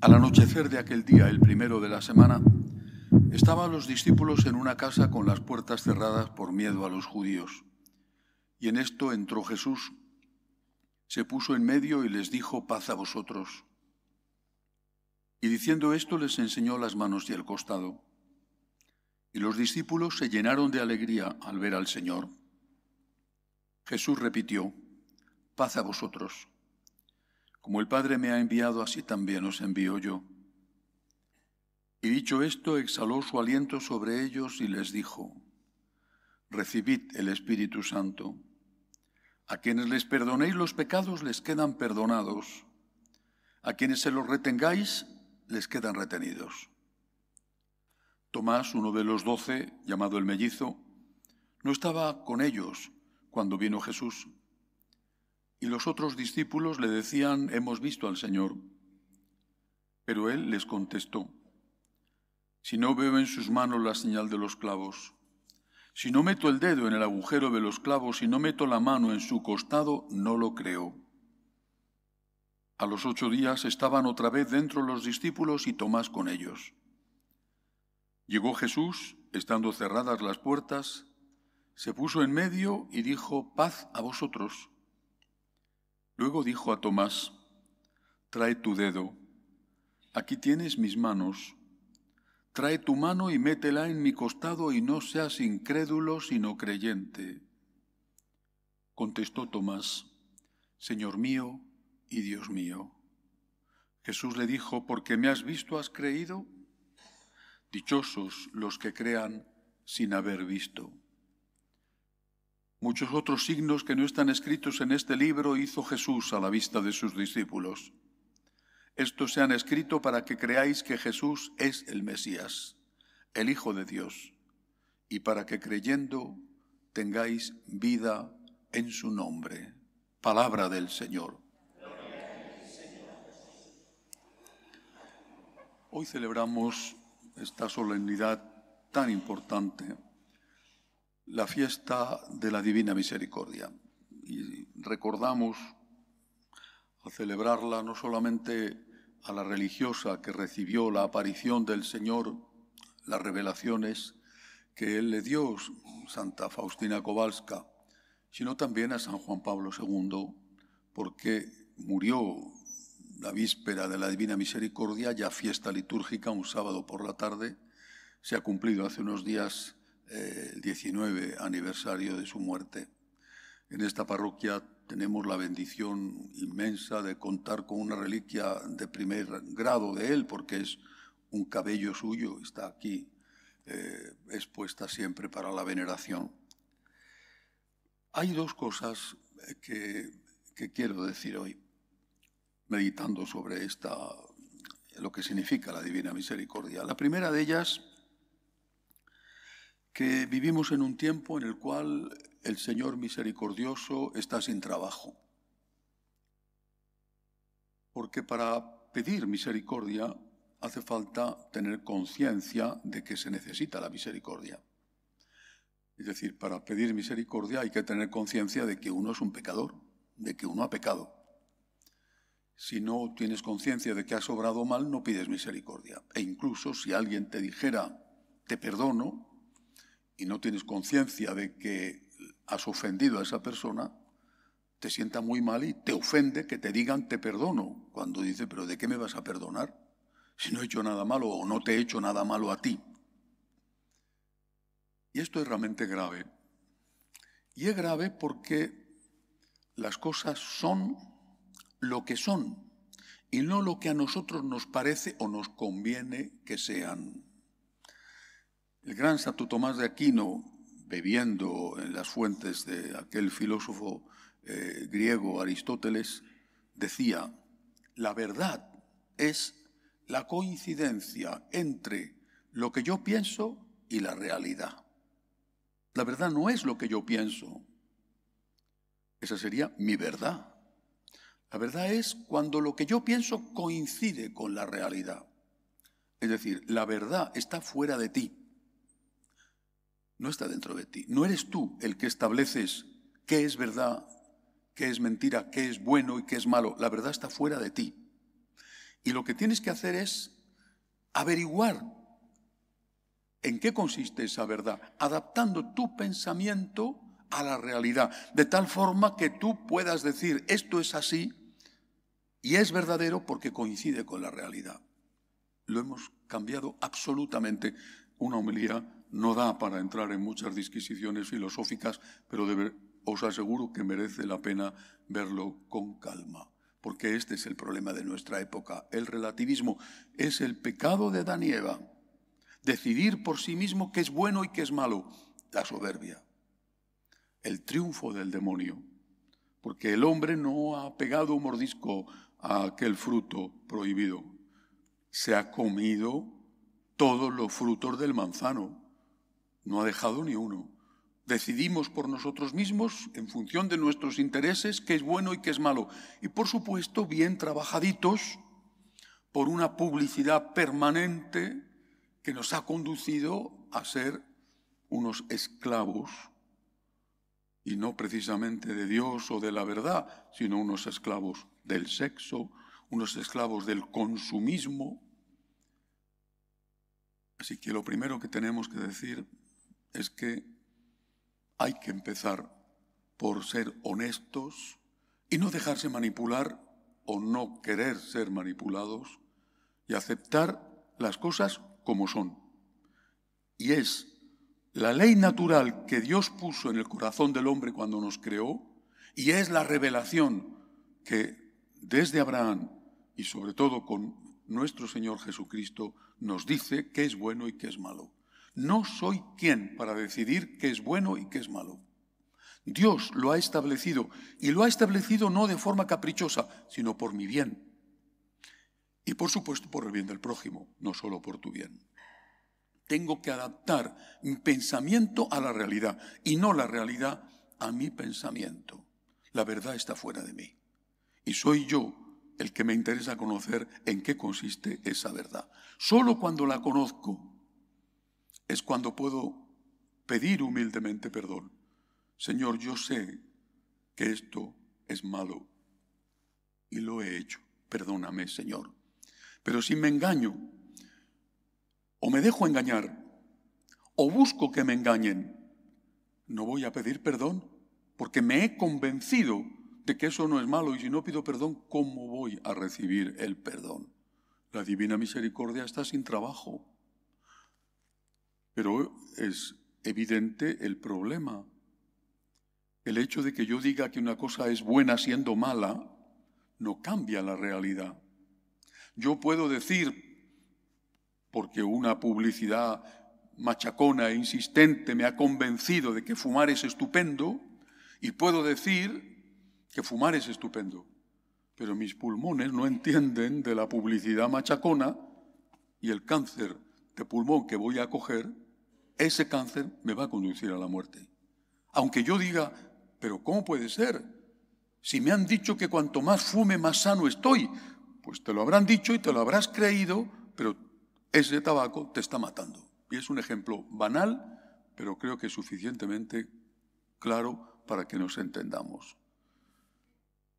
Al anochecer de aquel día, el primero de la semana, estaban los discípulos en una casa con las puertas cerradas por miedo a los judíos. Y en esto entró Jesús, se puso en medio y les dijo, paz a vosotros. Y diciendo esto les enseñó las manos y el costado. Y los discípulos se llenaron de alegría al ver al Señor. Jesús repitió, paz a vosotros. Como el Padre me ha enviado, así también os envío yo. Y dicho esto, exhaló su aliento sobre ellos y les dijo, Recibid el Espíritu Santo. A quienes les perdonéis los pecados les quedan perdonados. A quienes se los retengáis les quedan retenidos. Tomás, uno de los doce, llamado el mellizo, no estaba con ellos cuando vino Jesús. Y los otros discípulos le decían, hemos visto al Señor. Pero él les contestó, si no veo en sus manos la señal de los clavos, si no meto el dedo en el agujero de los clavos, si no meto la mano en su costado, no lo creo. A los ocho días estaban otra vez dentro los discípulos y Tomás con ellos. Llegó Jesús, estando cerradas las puertas, se puso en medio y dijo, paz a vosotros. Luego dijo a Tomás, trae tu dedo, aquí tienes mis manos, trae tu mano y métela en mi costado y no seas incrédulo sino creyente. Contestó Tomás, Señor mío y Dios mío. Jesús le dijo, porque me has visto, has creído. Dichosos los que crean sin haber visto. Muchos otros signos que no están escritos en este libro hizo Jesús a la vista de sus discípulos. Estos se han escrito para que creáis que Jesús es el Mesías, el Hijo de Dios, y para que creyendo tengáis vida en su nombre. Palabra del Señor. Hoy celebramos esta solemnidad tan importante la fiesta de la Divina Misericordia. Y recordamos al celebrarla no solamente a la religiosa que recibió la aparición del Señor, las revelaciones que Él le dio, Santa Faustina Kowalska, sino también a San Juan Pablo II, porque murió la víspera de la Divina Misericordia, ya fiesta litúrgica, un sábado por la tarde, se ha cumplido hace unos días eh, el 19 aniversario de su muerte. En esta parroquia tenemos la bendición inmensa de contar con una reliquia de primer grado de él, porque es un cabello suyo, está aquí eh, expuesta siempre para la veneración. Hay dos cosas eh, que, que quiero decir hoy, meditando sobre esta, lo que significa la Divina Misericordia. La primera de ellas que vivimos en un tiempo en el cual el Señor misericordioso está sin trabajo. Porque para pedir misericordia hace falta tener conciencia de que se necesita la misericordia. Es decir, para pedir misericordia hay que tener conciencia de que uno es un pecador, de que uno ha pecado. Si no tienes conciencia de que has obrado mal, no pides misericordia. E incluso si alguien te dijera, te perdono, y no tienes conciencia de que has ofendido a esa persona, te sienta muy mal y te ofende que te digan te perdono, cuando dice, pero ¿de qué me vas a perdonar? Si no he hecho nada malo o no te he hecho nada malo a ti. Y esto es realmente grave. Y es grave porque las cosas son lo que son y no lo que a nosotros nos parece o nos conviene que sean. El gran Santo Tomás de Aquino, bebiendo en las fuentes de aquel filósofo eh, griego Aristóteles, decía, la verdad es la coincidencia entre lo que yo pienso y la realidad. La verdad no es lo que yo pienso. Esa sería mi verdad. La verdad es cuando lo que yo pienso coincide con la realidad. Es decir, la verdad está fuera de ti. No está dentro de ti. No eres tú el que estableces qué es verdad, qué es mentira, qué es bueno y qué es malo. La verdad está fuera de ti. Y lo que tienes que hacer es averiguar en qué consiste esa verdad, adaptando tu pensamiento a la realidad, de tal forma que tú puedas decir, esto es así y es verdadero porque coincide con la realidad. Lo hemos cambiado absolutamente. Una humildad no da para entrar en muchas disquisiciones filosóficas, pero os aseguro que merece la pena verlo con calma, porque este es el problema de nuestra época. El relativismo es el pecado de Adán Decidir por sí mismo qué es bueno y qué es malo, la soberbia. El triunfo del demonio, porque el hombre no ha pegado un mordisco a aquel fruto prohibido, se ha comido todos los frutos del manzano. No ha dejado ni uno. Decidimos por nosotros mismos, en función de nuestros intereses, qué es bueno y qué es malo. Y por supuesto, bien trabajaditos por una publicidad permanente que nos ha conducido a ser unos esclavos, y no precisamente de Dios o de la verdad, sino unos esclavos del sexo, unos esclavos del consumismo. Así que lo primero que tenemos que decir es que hay que empezar por ser honestos y no dejarse manipular o no querer ser manipulados y aceptar las cosas como son. Y es la ley natural que Dios puso en el corazón del hombre cuando nos creó y es la revelación que desde Abraham y sobre todo con nuestro Señor Jesucristo nos dice qué es bueno y qué es malo. No soy quien para decidir qué es bueno y qué es malo. Dios lo ha establecido y lo ha establecido no de forma caprichosa, sino por mi bien. Y por supuesto por el bien del prójimo, no solo por tu bien. Tengo que adaptar mi pensamiento a la realidad y no la realidad a mi pensamiento. La verdad está fuera de mí. Y soy yo el que me interesa conocer en qué consiste esa verdad. Solo cuando la conozco es cuando puedo pedir humildemente perdón. Señor, yo sé que esto es malo y lo he hecho. Perdóname, Señor. Pero si me engaño, o me dejo engañar, o busco que me engañen, no voy a pedir perdón porque me he convencido de que eso no es malo y si no pido perdón, ¿cómo voy a recibir el perdón? La divina misericordia está sin trabajo. Pero es evidente el problema. El hecho de que yo diga que una cosa es buena siendo mala no cambia la realidad. Yo puedo decir, porque una publicidad machacona e insistente me ha convencido de que fumar es estupendo, y puedo decir que fumar es estupendo, pero mis pulmones no entienden de la publicidad machacona y el cáncer de pulmón que voy a coger ese cáncer me va a conducir a la muerte. Aunque yo diga, pero ¿cómo puede ser? Si me han dicho que cuanto más fume, más sano estoy, pues te lo habrán dicho y te lo habrás creído, pero ese tabaco te está matando. Y es un ejemplo banal, pero creo que suficientemente claro para que nos entendamos.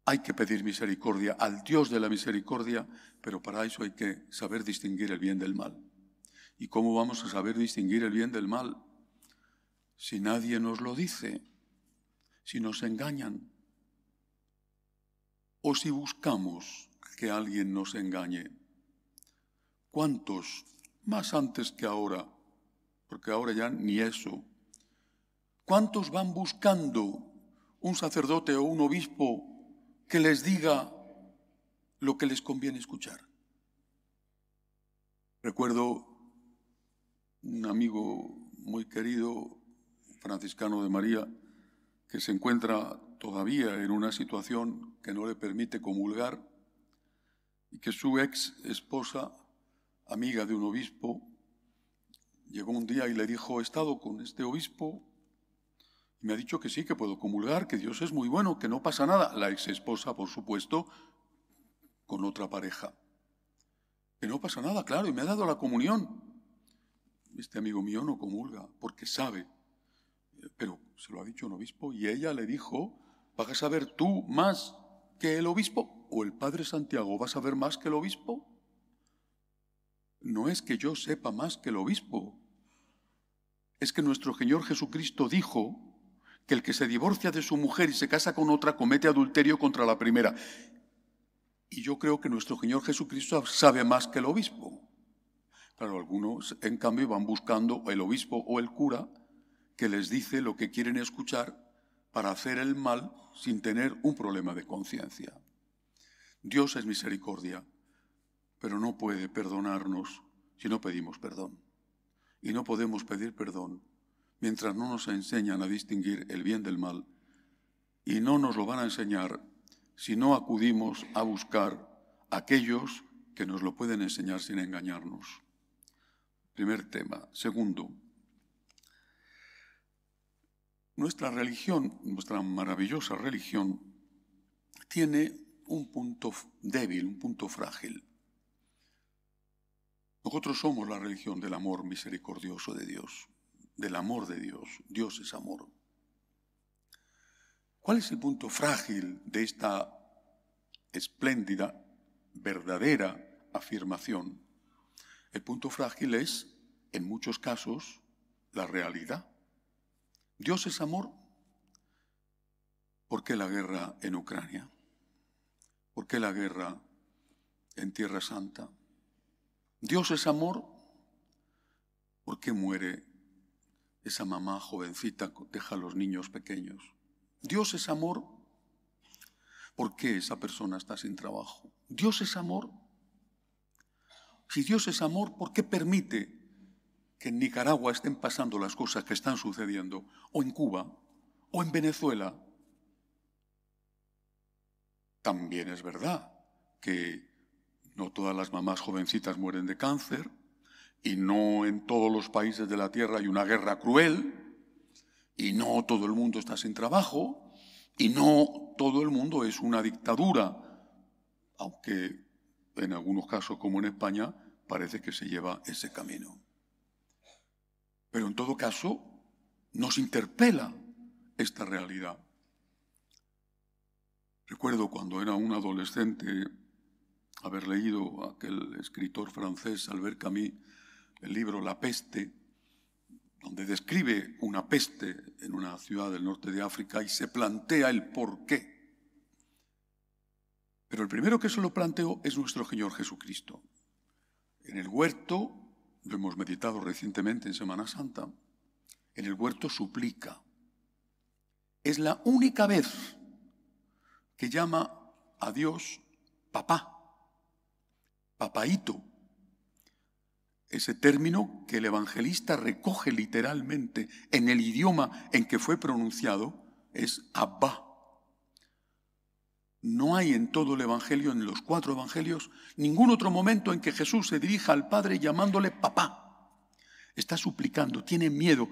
Hay que pedir misericordia al Dios de la misericordia, pero para eso hay que saber distinguir el bien del mal. ¿Y cómo vamos a saber distinguir el bien del mal? Si nadie nos lo dice, si nos engañan, o si buscamos que alguien nos engañe. ¿Cuántos, más antes que ahora, porque ahora ya ni eso, cuántos van buscando un sacerdote o un obispo que les diga lo que les conviene escuchar? Recuerdo un amigo muy querido, franciscano de María, que se encuentra todavía en una situación que no le permite comulgar y que su ex esposa, amiga de un obispo, llegó un día y le dijo, he estado con este obispo y me ha dicho que sí, que puedo comulgar, que Dios es muy bueno, que no pasa nada. La ex esposa, por supuesto, con otra pareja. Que no pasa nada, claro, y me ha dado la comunión este amigo mío no comulga porque sabe. Eh, pero se lo ha dicho un obispo y ella le dijo, ¿vas a saber tú más que el obispo? ¿O el padre Santiago va a saber más que el obispo? No es que yo sepa más que el obispo, es que nuestro Señor Jesucristo dijo que el que se divorcia de su mujer y se casa con otra comete adulterio contra la primera. Y yo creo que nuestro Señor Jesucristo sabe más que el obispo. Claro, algunos, en cambio, van buscando el obispo o el cura que les dice lo que quieren escuchar para hacer el mal sin tener un problema de conciencia. Dios es misericordia, pero no puede perdonarnos si no pedimos perdón. Y no podemos pedir perdón mientras no nos enseñan a distinguir el bien del mal. Y no nos lo van a enseñar si no acudimos a buscar a aquellos que nos lo pueden enseñar sin engañarnos. Primer tema. Segundo, nuestra religión, nuestra maravillosa religión, tiene un punto débil, un punto frágil. Nosotros somos la religión del amor misericordioso de Dios, del amor de Dios. Dios es amor. ¿Cuál es el punto frágil de esta espléndida, verdadera afirmación? El punto frágil es, en muchos casos, la realidad. Dios es amor. ¿Por qué la guerra en Ucrania? ¿Por qué la guerra en Tierra Santa? Dios es amor. ¿Por qué muere esa mamá jovencita que deja a los niños pequeños? Dios es amor. ¿Por qué esa persona está sin trabajo? Dios es amor. Si Dios es amor, ¿por qué permite que en Nicaragua estén pasando las cosas que están sucediendo? O en Cuba, o en Venezuela. También es verdad que no todas las mamás jovencitas mueren de cáncer y no en todos los países de la Tierra hay una guerra cruel y no todo el mundo está sin trabajo y no todo el mundo es una dictadura, aunque en algunos casos como en España, parece que se lleva ese camino. Pero en todo caso, nos interpela esta realidad. Recuerdo cuando era un adolescente haber leído a aquel escritor francés Albert Camus el libro La peste, donde describe una peste en una ciudad del norte de África y se plantea el porqué. qué pero el primero que se lo planteó es nuestro Señor Jesucristo. En el huerto, lo hemos meditado recientemente en Semana Santa, en el huerto suplica. Es la única vez que llama a Dios papá, papaito, ese término que el evangelista recoge literalmente en el idioma en que fue pronunciado es Abba. No hay en todo el Evangelio, en los cuatro Evangelios, ningún otro momento en que Jesús se dirija al Padre llamándole papá. Está suplicando, tiene miedo.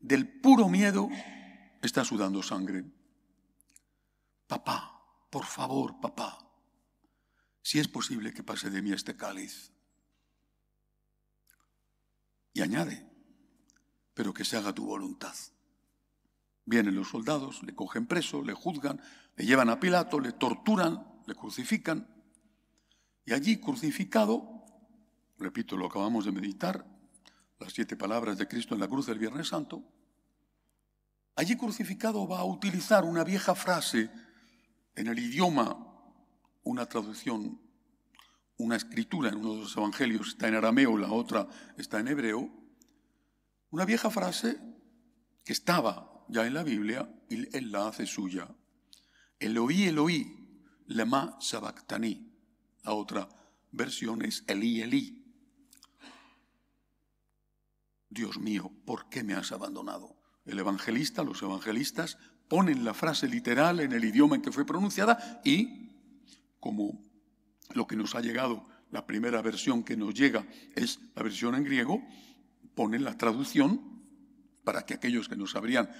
Del puro miedo está sudando sangre. Papá, por favor, papá, si es posible que pase de mí este cáliz. Y añade, pero que se haga tu voluntad. Vienen los soldados, le cogen preso, le juzgan, le llevan a Pilato, le torturan, le crucifican. Y allí crucificado, repito, lo acabamos de meditar, las siete palabras de Cristo en la cruz del Viernes Santo, allí crucificado va a utilizar una vieja frase en el idioma, una traducción, una escritura en uno de los evangelios está en arameo, la otra está en hebreo, una vieja frase que estaba ya en la Biblia y él la hace suya. Eloí, Eloí, lema sabactani. La otra versión es Elí, Elí. Dios mío, ¿por qué me has abandonado? El evangelista, los evangelistas ponen la frase literal en el idioma en que fue pronunciada y, como lo que nos ha llegado, la primera versión que nos llega es la versión en griego, ponen la traducción para que aquellos que no sabrían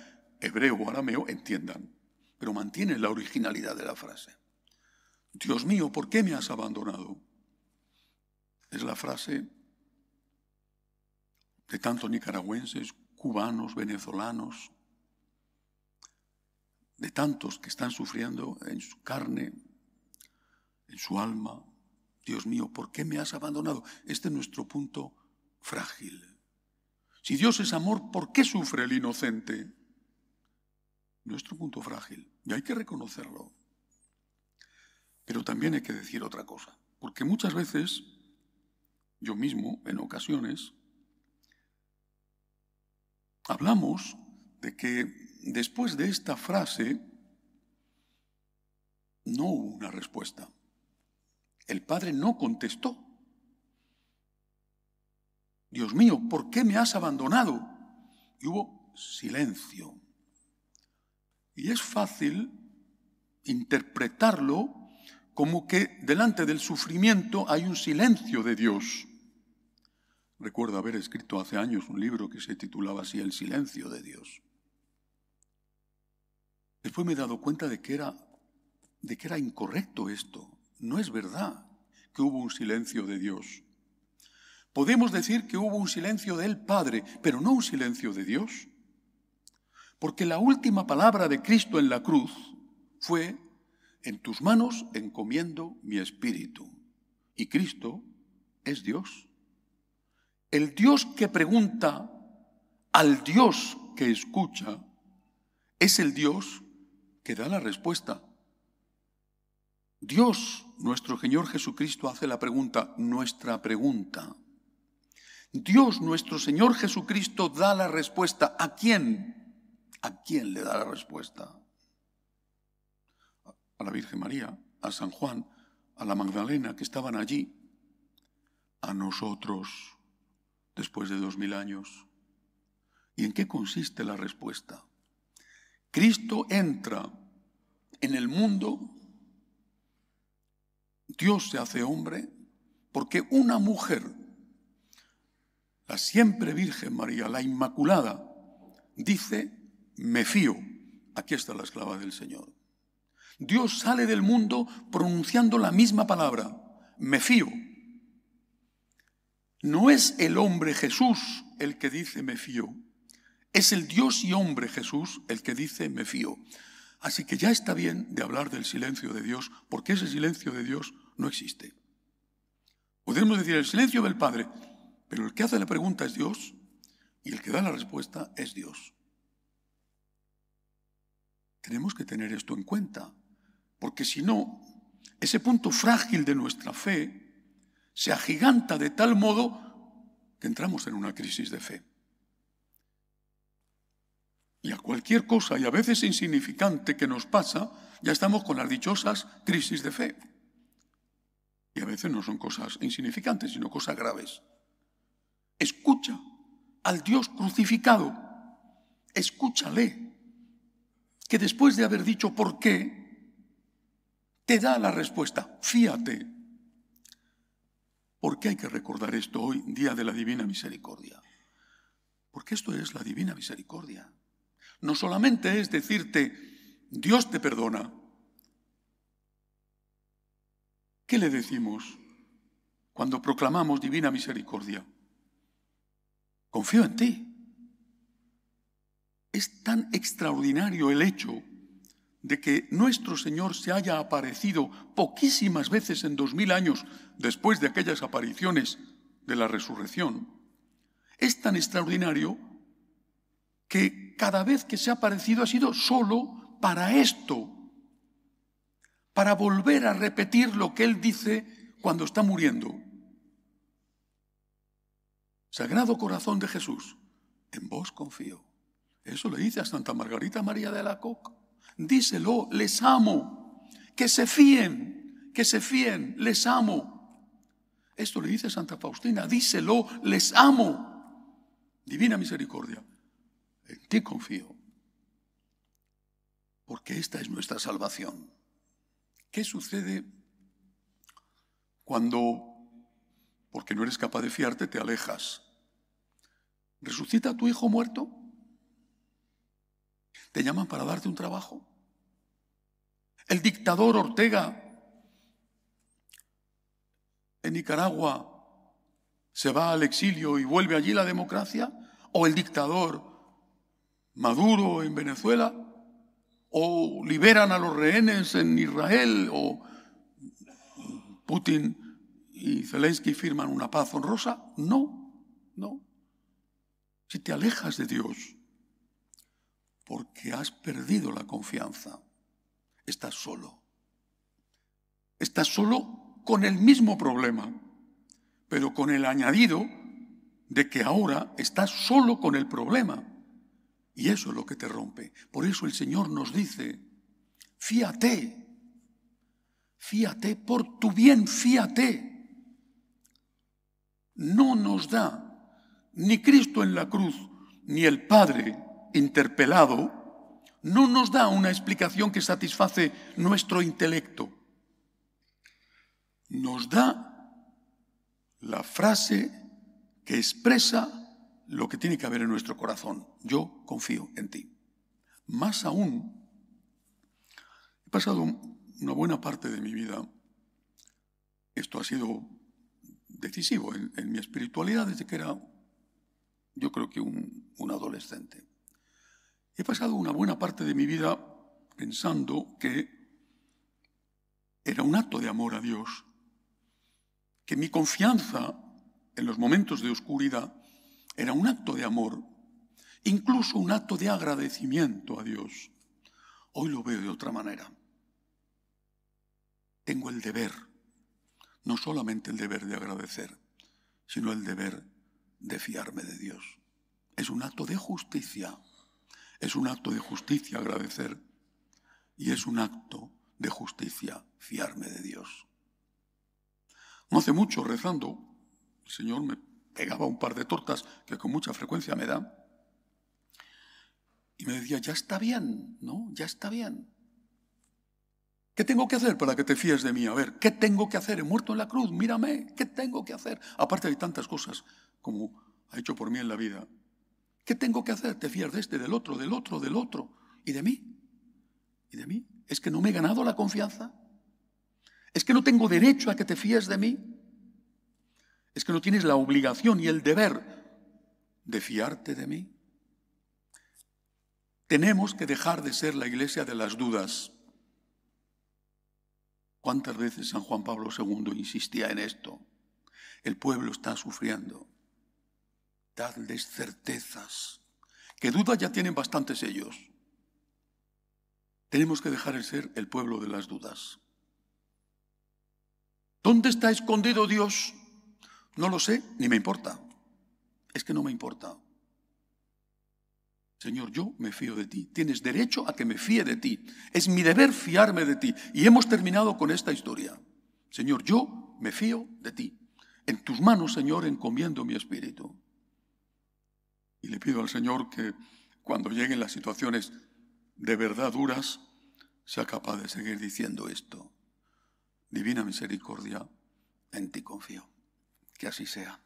hebreo o arameo entiendan pero mantiene la originalidad de la frase. Dios mío, ¿por qué me has abandonado? Es la frase de tantos nicaragüenses, cubanos, venezolanos, de tantos que están sufriendo en su carne, en su alma. Dios mío, ¿por qué me has abandonado? Este es nuestro punto frágil. Si Dios es amor, ¿por qué sufre el inocente? nuestro punto frágil, y hay que reconocerlo. Pero también hay que decir otra cosa, porque muchas veces yo mismo, en ocasiones, hablamos de que después de esta frase no hubo una respuesta. El padre no contestó. Dios mío, ¿por qué me has abandonado? Y hubo silencio. Y es fácil interpretarlo como que delante del sufrimiento hay un silencio de Dios. Recuerdo haber escrito hace años un libro que se titulaba así El silencio de Dios. Después me he dado cuenta de que era, de que era incorrecto esto. No es verdad que hubo un silencio de Dios. Podemos decir que hubo un silencio del Padre, pero no un silencio de Dios. Porque la última palabra de Cristo en la cruz fue, en tus manos encomiendo mi espíritu. Y Cristo es Dios. El Dios que pregunta al Dios que escucha es el Dios que da la respuesta. Dios, nuestro Señor Jesucristo, hace la pregunta, nuestra pregunta. Dios, nuestro Señor Jesucristo, da la respuesta. ¿A quién? ¿A quién le da la respuesta? A la Virgen María, a San Juan, a la Magdalena que estaban allí, a nosotros después de dos mil años. ¿Y en qué consiste la respuesta? Cristo entra en el mundo, Dios se hace hombre, porque una mujer, la siempre Virgen María, la Inmaculada, dice me fío, aquí está la esclava del Señor. Dios sale del mundo pronunciando la misma palabra, me fío. No es el hombre Jesús el que dice me fío, es el Dios y hombre Jesús el que dice me fío. Así que ya está bien de hablar del silencio de Dios, porque ese silencio de Dios no existe. Podemos decir el silencio del Padre, pero el que hace la pregunta es Dios y el que da la respuesta es Dios. Tenemos que tener esto en cuenta, porque si no, ese punto frágil de nuestra fe se agiganta de tal modo que entramos en una crisis de fe. Y a cualquier cosa, y a veces insignificante que nos pasa, ya estamos con las dichosas crisis de fe. Y a veces no son cosas insignificantes, sino cosas graves. Escucha al Dios crucificado. Escúchale que después de haber dicho por qué, te da la respuesta, fíate. ¿Por qué hay que recordar esto hoy, Día de la Divina Misericordia? Porque esto es la Divina Misericordia. No solamente es decirte, Dios te perdona. ¿Qué le decimos cuando proclamamos Divina Misericordia? Confío en ti. Es tan extraordinario el hecho de que nuestro Señor se haya aparecido poquísimas veces en dos mil años después de aquellas apariciones de la resurrección. Es tan extraordinario que cada vez que se ha aparecido ha sido solo para esto, para volver a repetir lo que Él dice cuando está muriendo. Sagrado corazón de Jesús, en vos confío. Eso le dice a Santa Margarita María de la Coca. Díselo, les amo. Que se fíen, que se fíen, les amo. Esto le dice Santa Faustina, díselo, les amo. Divina misericordia, en ti confío. Porque esta es nuestra salvación. ¿Qué sucede cuando, porque no eres capaz de fiarte, te alejas? ¿Resucita tu hijo muerto? te llaman para darte un trabajo. El dictador Ortega en Nicaragua se va al exilio y vuelve allí la democracia, o el dictador Maduro en Venezuela, o liberan a los rehenes en Israel, o Putin y Zelensky firman una paz honrosa. No, no. Si te alejas de Dios, porque has perdido la confianza. Estás solo. Estás solo con el mismo problema, pero con el añadido de que ahora estás solo con el problema. Y eso es lo que te rompe. Por eso el Señor nos dice, fíate, fíate, por tu bien fíate. No nos da ni Cristo en la cruz, ni el Padre, interpelado, no nos da una explicación que satisface nuestro intelecto. Nos da la frase que expresa lo que tiene que haber en nuestro corazón. Yo confío en ti. Más aún, he pasado una buena parte de mi vida, esto ha sido decisivo en, mi espiritualidad desde que era, yo creo que un adolescente. He pasado una buena parte de mi vida pensando que era un acto de amor a Dios, que mi confianza en los momentos de oscuridad era un acto de amor, incluso un acto de agradecimiento a Dios. Hoy lo veo de otra manera. Tengo el deber, no solamente el deber de agradecer, sino el deber de fiarme de Dios. Es un acto de justicia. Es un acto de justicia agradecer y es un acto de justicia fiarme de Dios. No hace mucho, rezando, el Señor me pegaba un par de tortas que con mucha frecuencia me da y me decía, ya está bien, ¿no? Ya está bien. ¿Qué tengo que hacer para que te fíes de mí? A ver, ¿qué tengo que hacer? He muerto en la cruz, mírame, ¿qué tengo que hacer? Aparte de tantas cosas como ha hecho por mí en la vida, ¿Qué tengo que hacer? Te fías de este, del otro, del otro, del otro. ¿Y de mí? ¿Y de mí? ¿Es que no me he ganado la confianza? ¿Es que no tengo derecho a que te fíes de mí? ¿Es que no tienes la obligación y el deber de fiarte de mí? Tenemos que dejar de ser la iglesia de las dudas. ¿Cuántas veces San Juan Pablo II insistía en esto? El pueblo está sufriendo dadles certezas, que dudas ya tienen bastantes ellos. Tenemos que dejar de ser el pueblo de las dudas. ¿Dónde está escondido Dios? No lo sé, ni me importa. Es que no me importa. Señor, yo me fío de ti. Tienes derecho a que me fíe de ti. Es mi deber fiarme de ti. Y hemos terminado con esta historia. Señor, yo me fío de ti. En tus manos, Señor, encomiendo mi espíritu. Y le pido al Señor que cuando lleguen las situaciones de verdad duras, sea capaz de seguir diciendo esto. Divina misericordia, en ti confío. Que así sea.